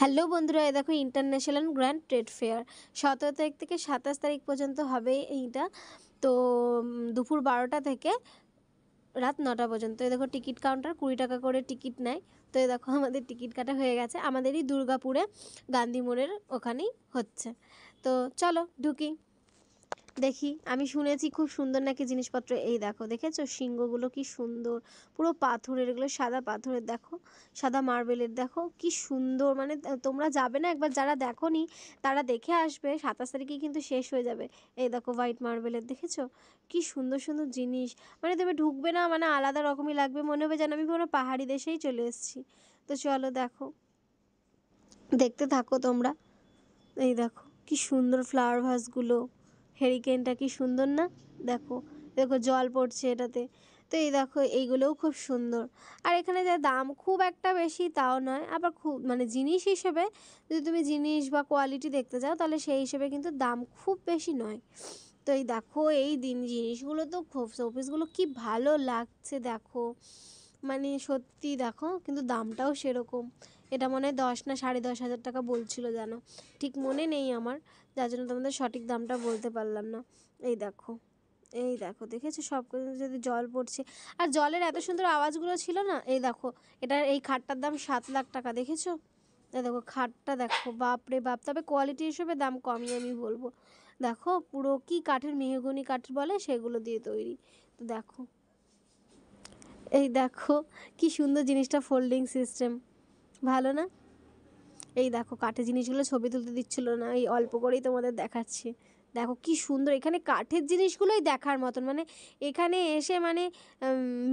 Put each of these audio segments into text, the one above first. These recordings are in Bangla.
হ্যালো বন্ধুরা এ দেখো ইন্টারন্যাশনাল গ্র্যান্ড ট্রেড ফেয়ার সতেরো তারিখ থেকে সাতাশ তারিখ পর্যন্ত হবে এইটা তো দুপুর বারোটা থেকে রাত নটা পর্যন্ত এই দেখো টিকিট কাউন্টার কুড়ি টাকা করে টিকিট নেয় তো এ দেখো আমাদের টিকিট কাটা হয়ে গেছে আমাদেরই দুর্গাপুরে গান্ধী মোড়ের ওখানেই হচ্ছে তো চলো ঢুকি দেখি আমি শুনেছি খুব সুন্দর নাকি জিনিসপত্র এই দেখো দেখেছো শিঙ্গগুলো কি সুন্দর পুরো পাথরের এগুলো সাদা পাথরের দেখো সাদা মার্বেলের দেখো কি সুন্দর মানে তোমরা যাবে না একবার যারা দেখো নি তারা দেখে আসবে সাতাশ তারিখে কিন্তু শেষ হয়ে যাবে এই দেখো হোয়াইট মার্বেলের দেখেছো কি সুন্দর সুন্দর জিনিস মানে তুমি ঢুকবে না মানে আলাদা রকমই লাগবে মনে হবে যেন আমি কোনো পাহাড়ি দেশেই চলে এসেছি তো চলো দেখো দেখতে থাকো তোমরা এই দেখো কি সুন্দর ফ্লাওয়ার ভাসগুলো হেরিকেনটা কি সুন্দর না দেখো দেখো জল পড়ছে এটাতে তো এই দেখো এইগুলোও খুব সুন্দর আর এখানে যা দাম খুব একটা বেশি তাও নয় আবার খুব মানে জিনিস হিসেবে যদি তুমি জিনিস বা কোয়ালিটি দেখতে চাও তাহলে সেই হিসেবে কিন্তু দাম খুব বেশি নয় তো এই দেখো এই দিন জিনিসগুলো তো খুব শোপিসগুলো কি ভালো লাগছে দেখো মানে সত্যি দেখো কিন্তু দামটাও সেরকম এটা মনে হয় দশ না সাড়ে দশ হাজার টাকা বলছিল যেন ঠিক মনে নেই আমার যার জন্য তোমাদের সঠিক দামটা বলতে পারলাম না এই দেখো এই দেখো দেখেছো সব যদি জল পড়ছে আর জলের এত সুন্দর আওয়াজগুলো ছিল না এই দেখো এটার এই খাটটার দাম সাত লাখ টাকা দেখেছো দেখো খাটটা দেখো বাপরে বাপ তবে কোয়ালিটি হিসেবে দাম কমই আমি বলবো দেখো পুরো কি কাঠের মেহগনি কাঠ বলে সেগুলো দিয়ে তৈরি তো দেখো এই দেখো কি সুন্দর জিনিসটা ফোল্ডিং সিস্টেম ভালো না এই দেখো কাঠে জিনিসগুলো ছবি তুলতে দিচ্ছিলো না এই অল্প করেই তোমাদের দেখাচ্ছি দেখো কি সুন্দর এখানে কাঠের জিনিসগুলোই দেখার মতন মানে এখানে এসে মানে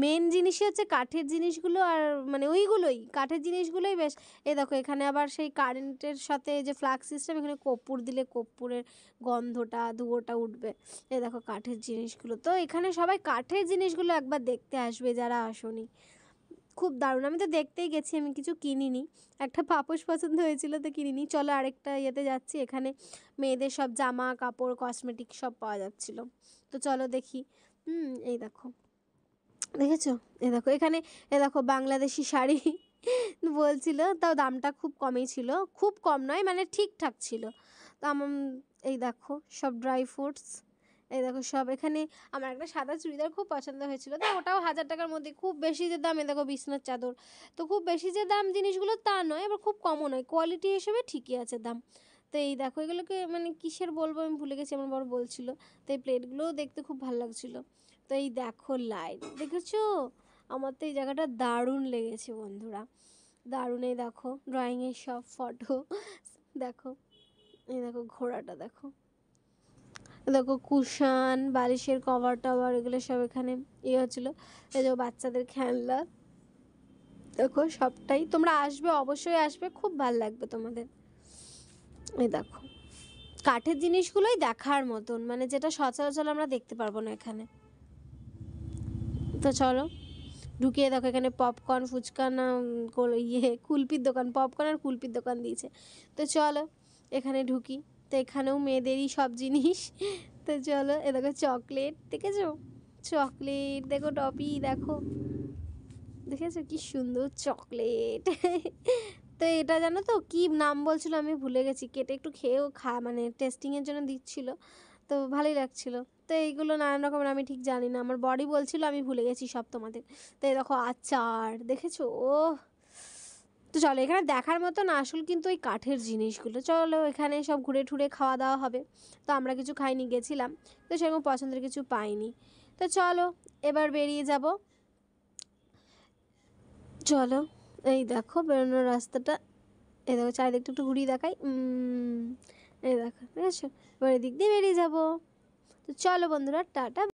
মেন জিনিসই হচ্ছে কাঠের জিনিসগুলো আর মানে ওইগুলোই কাঠের জিনিসগুলোই বেশ এই দেখো এখানে আবার সেই কারেন্টের সাথে যে ফ্লাক্স সিস্টেম এখানে কর্পূর দিলে কর্পূরের গন্ধটা ধুয়োটা উঠবে এ দেখো কাঠের জিনিসগুলো তো এখানে সবাই কাঠের জিনিসগুলো একবার দেখতে আসবে যারা আসনি খুব দারুণ আমি তো দেখতেই গেছি আমি কিছু কিনিনি একটা পাপোস পছন্দ হয়েছিল তো কিনিনি চলো আরেকটা ইয়েতে যাচ্ছি এখানে মেয়েদের সব জামা কাপড় কসমেটিক সব পাওয়া যাচ্ছিল তো চলো দেখি হুম এই দেখো দেখেছো এ দেখো এখানে এ দেখো বাংলাদেশি শাড়ি বলছিল তাও দামটা খুব কমই ছিল খুব কম নয় মানে ঠিকঠাক ছিল তো এই দেখো সব ড্রাই ফ্রুটস এই দেখো সব এখানে আমার একটা সাদা চুড়িদার খুব পছন্দ হয়েছিল তো ওটাও হাজার টাকার মধ্যে খুব বেশি যে দাম এ দেখো বিছনার চাদর তো খুব বেশি যে দাম জিনিসগুলো তা নয় এবার খুব কমও নয় কোয়ালিটি হিসেবে ঠিকই আছে দাম তো এই দেখো এগুলোকে মানে কিসের বলবো আমি ভুলে গেছি আমার বড় বলছিল তো এই প্লেটগুলোও দেখতে খুব ভালো লাগছিল তো এই দেখো লাইট দেখেছো আমার তো এই জায়গাটা দারুণ লেগেছে বন্ধুরা দারুণ এই দেখো ড্রয়িংয়ের সব ফটো দেখো এই দেখো ঘোড়াটা দেখো দেখো কুশান বালিশের কভার টভার এগুলো সব এখানে ইয়ে হচ্ছিলো এই যে বাচ্চাদের খেলনা দেখো সবটাই তোমরা আসবে অবশ্যই আসবে খুব ভাল লাগবে তোমাদের এই দেখো কাঠের জিনিসগুলোই দেখার মতন মানে যেটা সচরাচর আমরা দেখতে পারবো না এখানে তো চলো ঢুকিয়ে দেখো এখানে পপকর্ন ফুচকা না ইয়ে কুলপির দোকান পপকর্ন আর কুলপির দোকান দিয়েছে তো চলো এখানে ঢুকি তো এখানেও মেয়েদেরই সব জিনিস তো চলো এ দেখো চকলেট দেখেছো চকলেট দেখো টপি দেখো দেখেছো কি সুন্দর চকলেট তো এটা জানো তো কি নাম বলছিল আমি ভুলে গেছি কেটে একটু খেয়েও খা মানে টেস্টিংয়ের জন্য দিচ্ছিল তো ভালোই লাগছিল তো এইগুলো নানান রকমের আমি ঠিক জানি না আমার বডি বলছিল আমি ভুলে গেছি সব তোমাদের তো এই দেখো আচার দেখেছো ও তো চলো এখানে দেখার মতন আসল কিন্তু ওই কাঠের জিনিসগুলো চলো এখানে সব ঘুরে ঠুরে খাওয়া দাওয়া হবে তো আমরা কিছু খাইনি গেছিলাম তো সেরকম পছন্দের কিছু পাইনি তো চলো এবার বেরিয়ে যাব চলো এই দেখো বেরোনোর রাস্তাটা এই দেখো চারিদিকটা একটু ঘুরিয়ে দেখাই এই দেখো ঠিক আছে এবার এদিক দিয়ে বেরিয়ে যাবো তো চলো বন্ধুরা টাটা